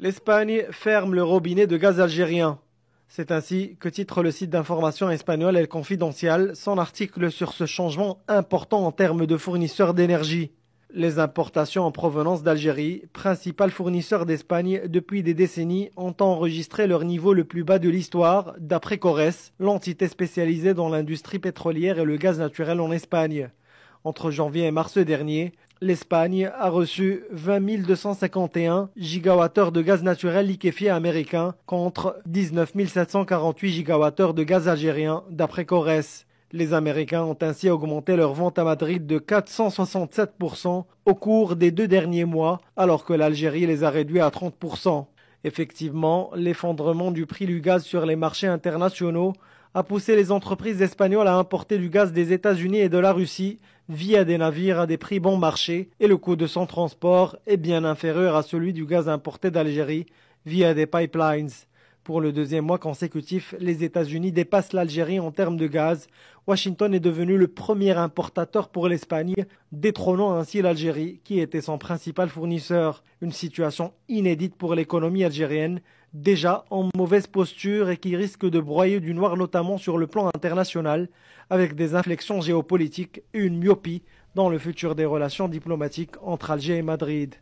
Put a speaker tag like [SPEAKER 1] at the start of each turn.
[SPEAKER 1] L'Espagne ferme le robinet de gaz algérien. C'est ainsi que titre le site d'information espagnol El Confidential son article sur ce changement important en termes de fournisseurs d'énergie. Les importations en provenance d'Algérie, principal fournisseur d'Espagne depuis des décennies, ont enregistré leur niveau le plus bas de l'histoire, d'après Cores, l'entité spécialisée dans l'industrie pétrolière et le gaz naturel en Espagne. Entre janvier et mars dernier, L'Espagne a reçu 20 251 gigawattheures de gaz naturel liquéfié américain contre 19 748 gigawattheures de gaz algérien d'après Corès. Les Américains ont ainsi augmenté leur vente à Madrid de 467% au cours des deux derniers mois, alors que l'Algérie les a réduits à 30%. Effectivement, l'effondrement du prix du gaz sur les marchés internationaux a poussé les entreprises espagnoles à importer du gaz des États-Unis et de la Russie via des navires à des prix bon marché et le coût de son transport est bien inférieur à celui du gaz importé d'Algérie via des pipelines. Pour le deuxième mois consécutif, les États-Unis dépassent l'Algérie en termes de gaz. Washington est devenu le premier importateur pour l'Espagne, détrônant ainsi l'Algérie, qui était son principal fournisseur. Une situation inédite pour l'économie algérienne, déjà en mauvaise posture et qui risque de broyer du noir notamment sur le plan international, avec des inflexions géopolitiques et une myopie dans le futur des relations diplomatiques entre Alger et Madrid.